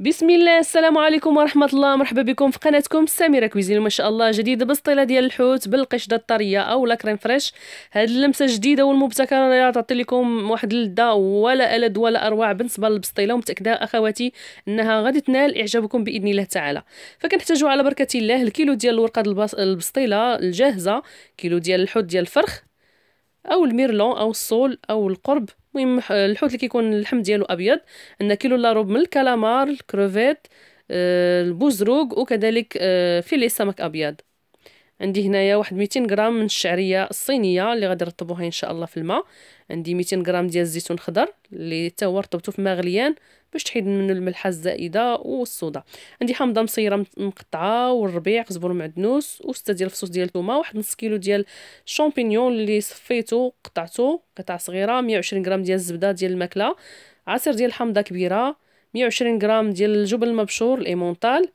بسم الله السلام عليكم ورحمه الله مرحبا بكم في قناتكم سميره كويزين ما شاء الله جديدة بسطيله ديال الحوت بالقشده الطريه او لا كريم فريش هاد اللمسه جديده والمبتكره اللي تعطي لكم واحد اللذه ولا الد ولا اروع بالنسبه للبسطيله ومتاكده اخواتي انها غادي تنال اعجابكم باذن الله تعالى فكنحتاجو على بركه الله الكيلو ديال الورقه البسطيله الجاهزه كيلو ديال الحوت ديال الفرخ او الميرلون او الصول او القرب المهم الحوت اللي كيكون اللحم ديالو ابيض عندنا كيلو لا روب من الكالامار الكروفيت آه، البوزروق وكذلك آه، فيلي سمك ابيض عندي هنايا واحد 200 غرام من الشعريه الصينيه اللي غادي نرطبوها ان شاء الله في الماء عندي 200 غرام ديال الزيتون خضر اللي حتى هو رطبته في ماء غليان باش تحيد منه الملحه الزائده والصودا عندي حامضه مصيره مقطعه والربيع زبور معدنوس وسته ديال الفصوص ديال الثومه واحد نص كيلو ديال الشامبينيون اللي صفيته قطعته قطع صغيره 120 غرام ديال الزبده ديال الماكله عصير ديال الحامضه كبيره 120 غرام ديال الجبن المبشور الايمونطال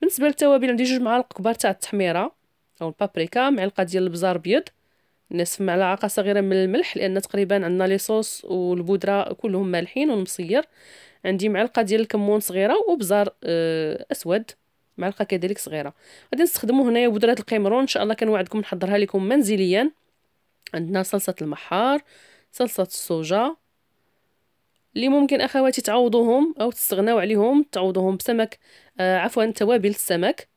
بالنسبه للتوابل عندي جوج معالق كبار تاع التحميره او البابريكا معلقه ديال البزار ابيض نصف ملعقه صغيره من الملح لان تقريبا عندنا لي صوص والبودره كلهم مالحين والمصير عندي معلقه ديال الكمون صغيره وبزار آه، اسود معلقه كذلك صغيره غادي نستخدموا هنايا بودره القمرون ان شاء الله كنوعدكم نحضرها لكم منزليا عندنا صلصه المحار صلصه الصوجه اللي ممكن اخواتي تعوضوهم او تستغناو عليهم تعوضوهم بسمك آه عفوا توابل السمك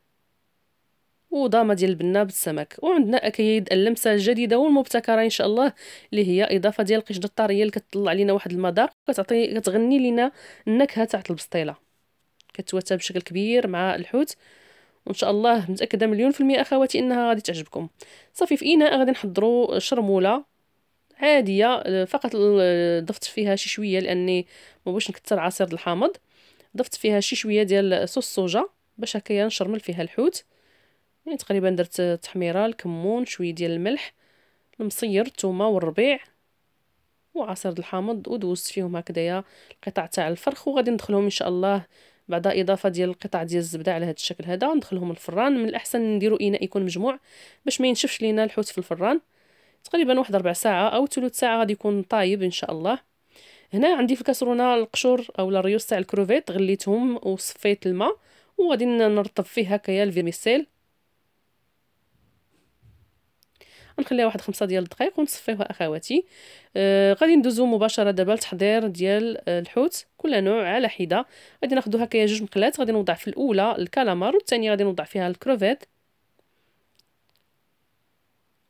وضامه ديال البنه بالسمك وعندنا اكيد اللمسه الجديده والمبتكره ان شاء الله اللي هي اضافه ديال القشده الطارية اللي كتطلع لينا واحد المذاق وكتعطي كتغني لينا النكهه تاعت البسطيله كتواتى بشكل كبير مع الحوت وان شاء الله متاكده مليون في المئه اخواتي انها غادي تعجبكم صافي في اناء غادي نحضروا شرموله عاديه آه، فقط آه، ضفت فيها شي شويه لاني ما بغيتش نكثر عصير الحامض ضفت فيها شي شويه ديال صوص صوجة باش هكايا نشرمل فيها الحوت يعني تقريبا درت تحميره الكمون شويه ديال الملح المصير الثومه والربيع وعصير الحامض ودوزت فيهم هكذايا القطع تاع الفرخ وغادي ندخلهم ان شاء الله بعد اضافه ديال القطع ديال الزبده على هذا الشكل هذا ندخلهم الفران من الاحسن نديرو اناء يكون مجموع باش ما ينشفش لينا الحوت في الفران تقريبا واحد ربع ساعه او ثلث ساعه غادي يكون طايب ان شاء الله هنا عندي في الكاسرونه القشور او الريوس تاع الكروفيت غليتهم وصفيت الماء وغادي نرطب فيه هكايا الفيرميسيل غنخليها واحد خمسة ديال الدقائق ونصفيوها اخواتي آه غادي ندوزو مباشره دابا لتحضير ديال الحوت كل نوع على حده غادي ناخذ هكايا جوج مقلات غادي نوضع في الاولى الكالامار والثانيه غادي نوضع فيها الكروفيت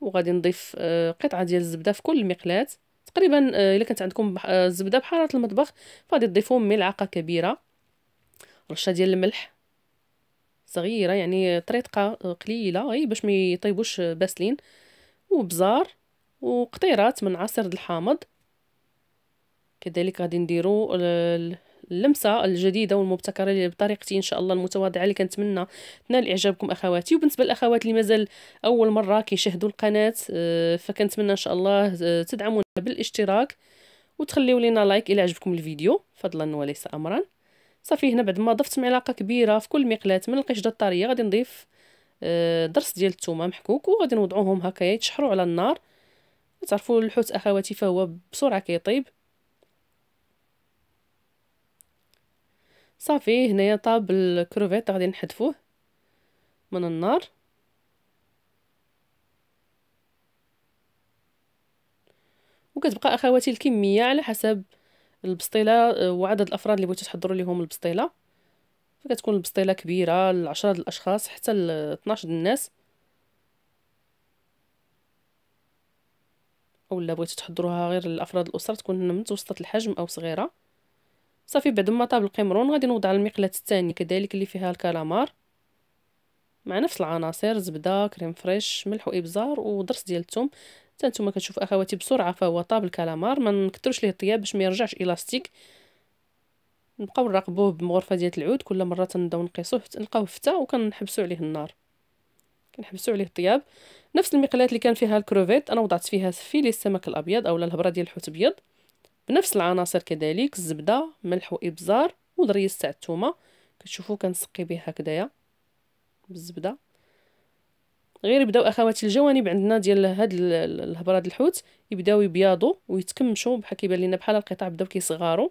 وغادي نضيف آه قطعه ديال الزبده في كل مقلات تقريبا آه، الا كانت عندكم آه، الزبده بحراره المطبخ فغادي تضيفوا ملعقه كبيره رشه ديال الملح صغيره يعني طريقه آه، قليله غير باش ما يطيبوش باسلين وبزار وقطيرات من عصير الحامض كذلك غادي نديرو اللمسه الجديده والمبتكره بطريقتي ان شاء الله المتواضعه اللي كنتمنى تنال اعجابكم اخواتي وبالنسبه للاخوات اللي مازال اول مره كيشاهدوا القناه آه، فكنتمنى ان شاء الله آه، تدعمونا بالاشتراك وتخليو لينا لايك الى عجبكم الفيديو فضلا وليس امرا صافي هنا بعد ما ضفت معلقه كبيره في كل مقلاه من القشده الطريه غادي نضيف ضرس آه، ديال الثومه محكوك وغادي نوضعوهم هكا يتشحروا يعني على النار تعرفوا الحوت اخواتي فهو بسرعه كيطيب صافي هنايا طاب الكروفيت غادي نحذفوه من النار وكتبقى اخواتي الكميه على حسب البسطيله آه، وعدد الافراد اللي بغيتو تحضروا ليهم البسطيله فكتكون البسطيله كبيره لعشرة د الاشخاص حتى ل 12 الناس اولا بغيتو تحضروها غير لافراد الاسره تكون متوسطه الحجم او صغيره صافي بعد ما طاب القمرون غادي نوضع المقلاة الثانيه كذلك اللي فيها الكالامار مع نفس العناصر زبده كريم فريش ملح وابزار ودرس ديال الثوم حتى نتوما كتشوف اخواتي بسرعه فهو طاب الكالامار ما نكثروش ليه الطياب باش ما يرجعش الاستيك نبقاو نراقبوه بمغرفه ديال العود كل مره تنبداو نقيسوه حتى فتا وكنحبسو عليه النار كنحبسو عليه الطياب نفس المقلاه اللي كان فيها الكروفيت انا وضعت فيها سفيلي السمك الابيض اولا الهبره ديال الحوت ابيض بنفس العناصر كذلك الزبده ملح وابزار ودريس تاع الثومه كتشوفوا كنسقي به هكذايا بالزبده غير يبداو اخواتي الجوانب عندنا ديال هاد الهبره ديال الحوت يبداو يبيضوا ويتكمشوا بحال كيبان لينا بحال القطع بداو كيصغاروا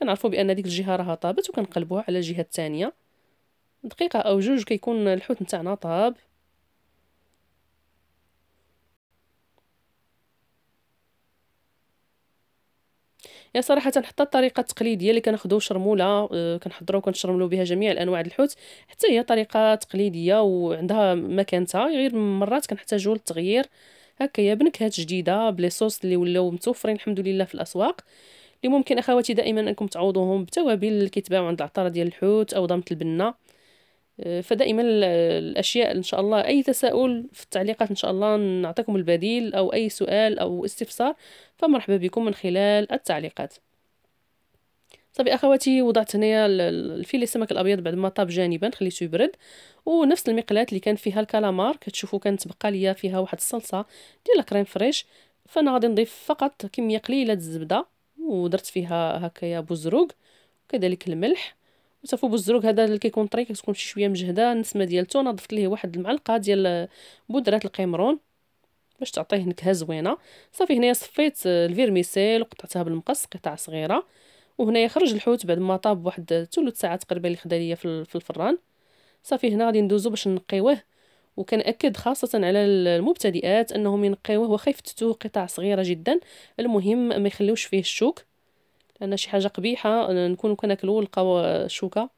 كنعرفوا بان ديك الجهه راها طابت وكنقلبوها على الجهه الثانيه دقيقه او جوج كيكون الحوت نتاعنا طاب يا صراحه حتى الطريقه التقليديه اللي كناخذوا شرموله آه، كنحضروا وكنشرملوا بها جميع الانواع الحوت حتى هي طريقه تقليديه وعندها مكانتها غير مرات كنحتاجوا للتغيير هكايا بنكهات جديده بلي صوص اللي ولاو متوفرين الحمد لله في الاسواق اللي ممكن اخواتي دائما انكم تعوضوهم بتوابل اللي كيتباعوا عند العطاره ديال الحوت او ضامه البنه آه، فدائما الاشياء ان شاء الله اي تساؤل في التعليقات ان شاء الله نعطيكم البديل او اي سؤال او استفسار فمرحبا بكم من خلال التعليقات صافي طيب اخواتي وضعت هنايا الفيلي السمك الابيض بعد ما طاب جانبا خليته يبرد ونفس المقلاه اللي كان فيها الكالامار كتشوفوا كانت بقى ليا فيها واحد الصلصه ديال كريم فريش فانا غادي نضيف فقط كميه قليله الزبده ودرت فيها هكايا بزروق وكذلك الملح وصافو بزروق هذا اللي كيكون طري كتكون شي شويه مجهده النسمه ديالته انا ضفت ليه واحد المعلقه ديال بودره القمرون باش تعطيه نكهه زوينه صافي هنايا صفيت الفيرميسيل وقطعتها بالمقص قطع صغيره وهنايا خرج الحوت بعد ما طاب واحد ثلث ساعه تقريبا اللي خدا ليا في الفران صافي هنا غادي ندوزو باش نقيوه أكد خاصة على المبتدئات أنهم ينقيوه وخا يفتتوه قطع صغيرة جدا المهم ما يخليوش فيه الشوك لأن شي حاجة قبيحة نكونو كناكلو لقاو الشوكة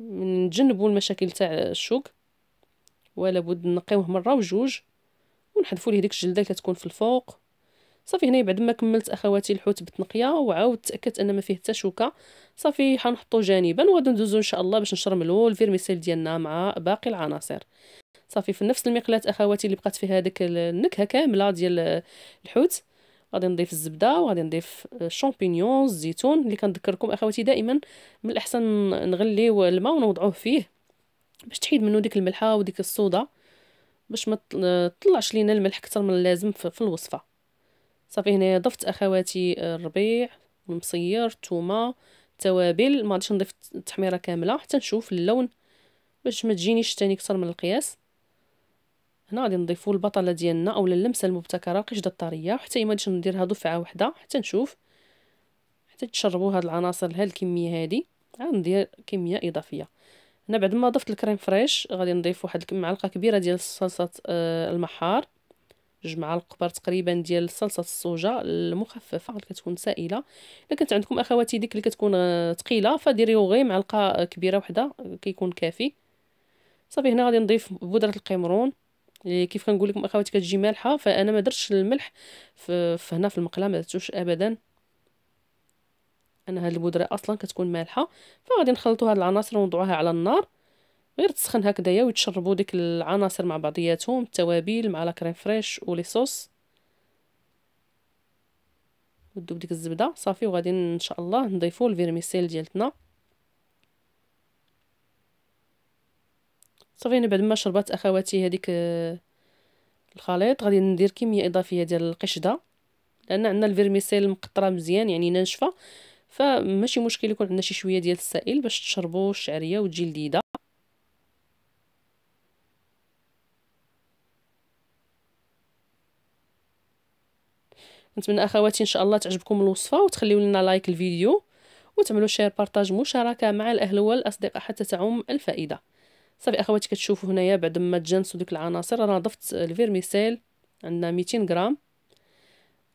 نتجنبو المشاكل تاع الشوك ولا بد نقيوه مرة وجوج ونحذفو ليه ديك الجلدة اللي كتكون في الفوق صافي هنا بعد ما كملت اخواتي الحوت بالتنقيه وعاودت تاكدت ان ما فيه حتى شوكه صافي حنحطو جانبا وغادي ندوزو ان شاء الله باش نشرملو الفيرميسيل ديالنا مع باقي العناصر صافي في نفس المقلاه اخواتي اللي بقات فيها داك النكهه كامله ديال الحوت غادي نضيف الزبده وغادي نضيف الشامبينيون الزيتون اللي كنذكركم اخواتي دائما من الاحسن نغليو الماء ونوضعوه فيه باش تحيد منه ديك الملحه وديك الصودا باش ما تطلعش لينا الملح اكثر من اللازم في الوصفه صافي هنايا ضفت اخواتي الربيع المصير الثومه التوابل ما غاديش نضيف التحميره كامله حتى نشوف اللون باش ما تجينيش تاني اكثر من القياس هنا غادي نضيفوا البطله ديالنا اولا اللمسه المبتكره القشده الطريه حتى ما غاديش نديرها دفعه واحده حتى نشوف حتى تشربوا هاد العناصر لها الكميه هادي عاد ندير كميه اضافيه هنا بعد ما ضفت الكريم فريش غادي نضيف واحد المعلقه كبيره ديال صلصه آه، المحار جوج معالق كبار تقريبا ديال صلصه الصوجه المخففه اللي كتكون سائله الا كانت عندكم اخواتي ديك اللي كتكون ثقيله فديريو غير معلقه كبيره وحده كيكون كافي صافي هنا غادي نضيف بودره القمرون إيه، كيف كنقول لكم اخواتي كتجي مالحه فانا ما درتش الملح في هنا في المقله ما درتوش ابدا انا هاد البودره اصلا كتكون مالحه فغادي نخلطوا هاد العناصر ونوضعوها على النار غير تسخن هكذايا ويتشربوا ديك العناصر مع بعضياتهم التوابل مع لا كريم فريش ولي صوص ودوب ديك الزبده صافي وغادي ان شاء الله نضيفوا الفيرميسيل ديالتنا صافي انا بعد ما شربت اخواتي هذيك آه، الخليط غادي ندير كميه اضافيه ديال القشده لان عندنا الفيرميسيل مقطره مزيان يعني ناشفه فماشي مشكل يكون عندنا شي شويه ديال السائل باش تشربوا الشعريه وتجي لذيذه نتمنى اخواتي ان شاء الله تعجبكم الوصفه وتخليو لنا لايك الفيديو وتعملوا شير بارطاج مشاركه مع الاهل والاصدقاء حتى تعم الفائده صافي اخواتي كتشوفوا هنايا بعد ما تجانسوا دوك العناصر انا ضفت الفيرميسيل عندنا 200 غرام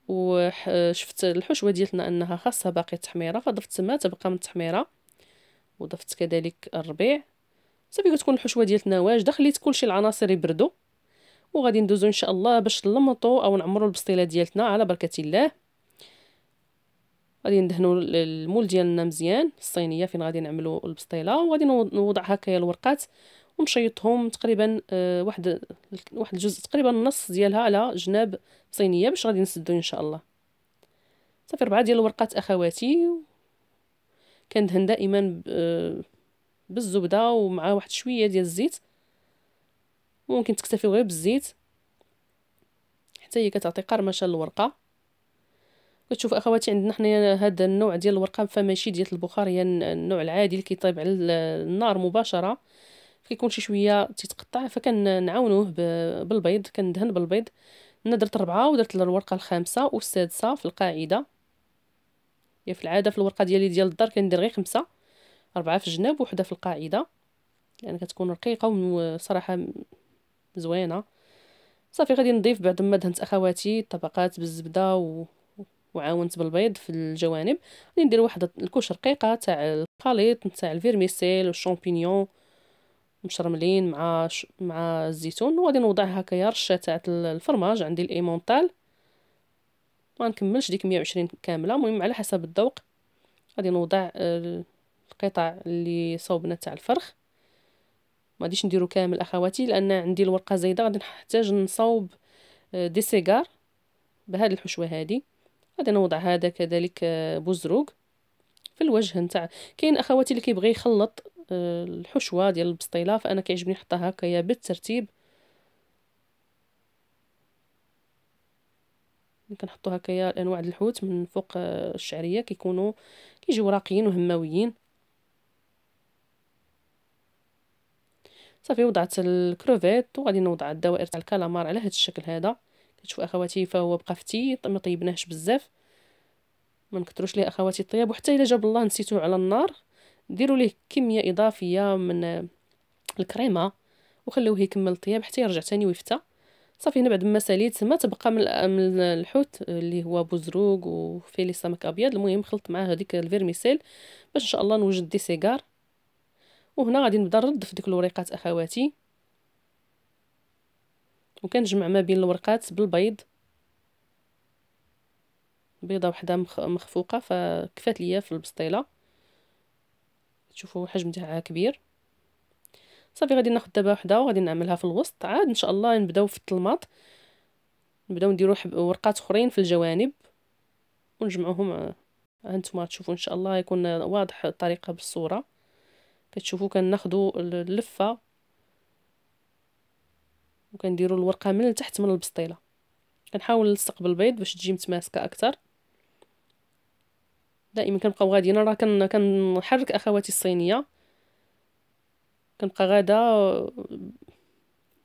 وشفت الحشوه ديالنا انها خاصها باقي التحميره فضفت تما تبقى من التحميره وضفت كذلك الربيع صافي كتكون الحشوه ديالتنا واجده خليت كلشي العناصر يبردوا وغادي ندوزو ان شاء الله باش نلمطو او نعمرو البسطيله ديالتنا على بركه الله غادي ندهنو المول ديالنا مزيان الصينيه فين غادي نعملو البسطيله وغادي نوضع هكايا الورقات ونشيطهم تقريبا آه، واحد واحد الجزء تقريبا النص ديالها على جناب صينيه باش غادي نسدو ان شاء الله صافي ربعه ديال الورقات اخواتي كندهن دائما آه، بالزبده ومع واحد شويه ديال الزيت ممكن تكتفيو غير بالزيت حتى هي كتعطي قرمشه للورقه كتشوف اخواتي عندنا حنايا هذا النوع ديال الورقه فماشي ديال البخار هي النوع العادي اللي كيطيب على النار مباشره كيكون شي شويه تيتقطع فكنعاونوه بالبيض كندهن بالبيض انا درت ربعة ودرت الورقه الخامسه والسادسه في القاعده يا في العاده في الورقه ديالي ديال الدار كندير غير خمسه أربعة في الجناب وحده في القاعده لان يعني كتكون رقيقه وصراحه زوينه صافي غادي نضيف بعد ما دهنت اخواتي الطبقات بالزبده و... وعاونت بالبيض في الجوانب غادي ندير واحد الكوش رقيقه تاع الخليط تاع الفيرميسيل والشامبينيون مشرملين مع ش... مع الزيتون وغادي نوضع هكايا رشه تاع الفرماج عندي الايمونتال ما نكملش ديك 120 كامله المهم على حسب الذوق غادي نوضع آه، القطع اللي صوبنا تاع الفرخ ما غاديش نديرو كامل اخواتي لان عندي الورقه زايده غادي نحتاج نصاوب آه، دي سيغار بهاد الحشوه هادي غادي نوضع هذا كذلك آه، بوزروق في الوجه نتاع كاين اخواتي اللي كيبغي يخلط آه، الحشوه ديال البسطيله فانا كيعجبني نحطها هكايا بالترتيب كنحطو هكايا الانواع د الحوت من فوق الشعريه كيكونوا كيجيو راقيين وهماويين صافي وضعت الكروفيت وغادي نوضع الدوائر تاع الكالامار على هذا الشكل هذا كتشوف اخواتي فهو بقى فتيط ما طيبناهش بزاف ما نكثروش ليه اخواتي الطياب وحتى الا جاب الله نسيتوه على النار ديروا ليه كميه اضافيه من الكريمه وخلوه يكمل الطياب حتى يرجع تاني ويفتى صافي هنا بعد ما ساليت ما تبقى من الحوت اللي هو بوزروق وفيه لي سمك ابيض المهم خلط معاه هذيك الفيرميسيل باش ان شاء الله نوجد دي سيجار وهنا غادي نبدا نرد في ديك الوريقات اخواتي وكنجمع ما بين الورقات بالبيض بيضه وحده مخفوقه فكفات ليا في البسطيله تشوفوا الحجم تاعها كبير صافي غادي ناخذ دابا وحده وغادي نعملها في الوسط عاد ان شاء الله نبداو في الطلماط نبداو نديرو ورقات اخرين في الجوانب ونجمعوهم آه، ها نتوما تشوفوا ان شاء الله يكون واضح الطريقه بالصوره كتشوفوا كناخذوا اللفه وكنديروا الورقه من التحت من البسطيله كنحاول نلصق بالبيض باش تجي متماسكه اكثر دائما كنبقاو غاديين راه كنحرك اخواتي الصينيه كنبقى غادا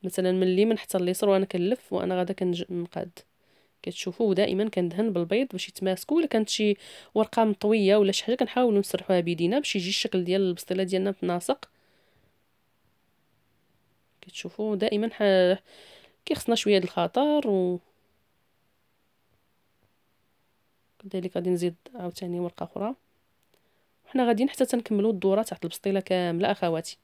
مثلا من اليمين حتى اليسار وانا كنلف وانا غادا كنقاد كتشوفوه دائما كندهن بالبيض باش يتماسكوا الا كانت شي ورقه مطويه ولا شي حاجه كنحاولوا نسرحوها بيدينا باش يجي الشكل ديال البسطيله ديالنا متناسق كتشوفوا دائما ح... كيخصنا شويه ديال الخطر و كذلك غادي نزيد عاوتاني ورقه اخرى وحنا غاديين حتى تنكملوا الدوره تاع البسطيله كامله اخواتي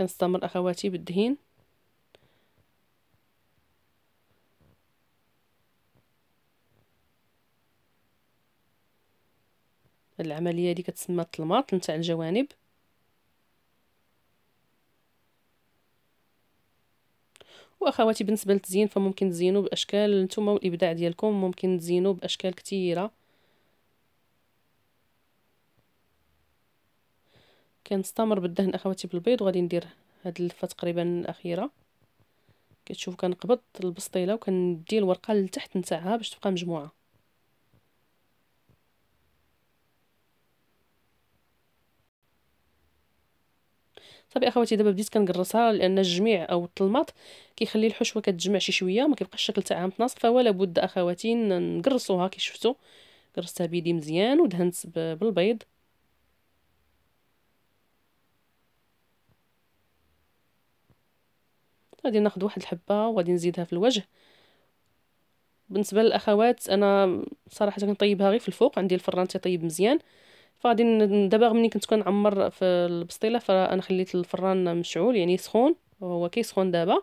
كنستمر اخواتي بالدهين العمليه دي كتسمى الطلماط نتاع الجوانب واخواتي بالنسبه للتزيين فممكن تزينوا باشكال نتوما والابداع ديالكم ممكن تزينوا باشكال كثيره كنستمر بالدهن اخواتي بالبيض وغادي ندير هاد اللفه تقريبا الاخيره كتشوف كنقبض البسطيله وكندي الورقه لتحت نتاعها باش تبقى مجموعه صافي اخواتي دابا بديت كنقرصها لان الجميع او الطلماط كيخلي الحشوه كتجمع شي شويه ما كيبقاش الشكل تاعها متناسق فولا بد اخواتي نقرصوها كي شفتوا قرصتها بيدي مزيان ودهنت بالبيض غادي ناخذ واحد الحبه وغادي نزيدها في الوجه بالنسبه للاخوات انا صراحه كنطيبها غير في الفوق عندي الفران تيطيب مزيان فغادي دابا ملي كنت كنعمر في البسطيله فانا خليت الفران مشعول يعني سخون وهو كيسخن دابا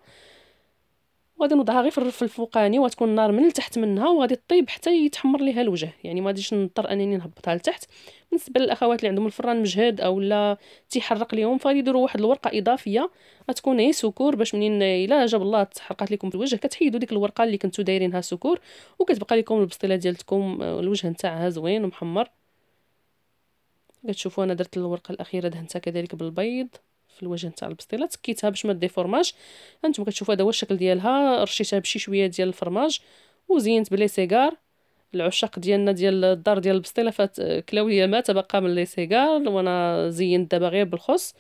وغادي نوضعها غير في الرف الفوقاني وتكون النار من التحت منها وغادي طيب حتى يتحمر ليها الوجه يعني ما غاديش نضطر انني نهبطها لتحت بالنسبه للاخوات اللي عندهم الفران مجهد او لا تيحرق ليهم فغادي يديروا واحد الورقه اضافيه غتكون هي سكور باش منين الا جاب الله تحرقات لكم في الوجه كتحيدوا ديك الورقه اللي كنتو دايرينها سكور وكتبقى لكم البسطيله ديالتكم آه، الوجه نتاعها زوين ومحمر كتشوفوا انا درت الورقه الاخيره دهنتها كذلك بالبيض في الوجه نتاع البسطيله تكيتها باش ما ديفورماج هانتوما كتشوفوا هذا هو الشكل ديالها رشيتها بشي شويه ديال الفرماج وزينت بلي سيغار العشاق ديالنا ديال الدار ديال البسطيله فات آه، كلاويه ما تبقى من لي سيغار وانا زينت دابا غير بالخص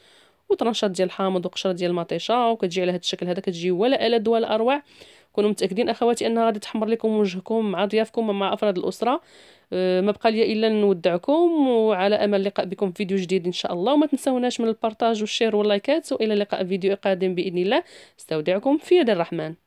وطرنشات ديال الحامض وقشره ديال المطيشه وكتجي على هذا الشكل هذا كتجي ولا الد ولا اروع كونوا متاكدين اخواتي انها غادي تحمر لكم وجهكم مع ضيافكم ومع افراد الاسره أه، ما بقى لي الا نودعكم وعلى امل اللقاء بكم في فيديو جديد ان شاء الله وما تنسوناش من البارطاج والشير واللايكات والى لقاء فيديو قادم باذن الله استودعكم في يد الرحمن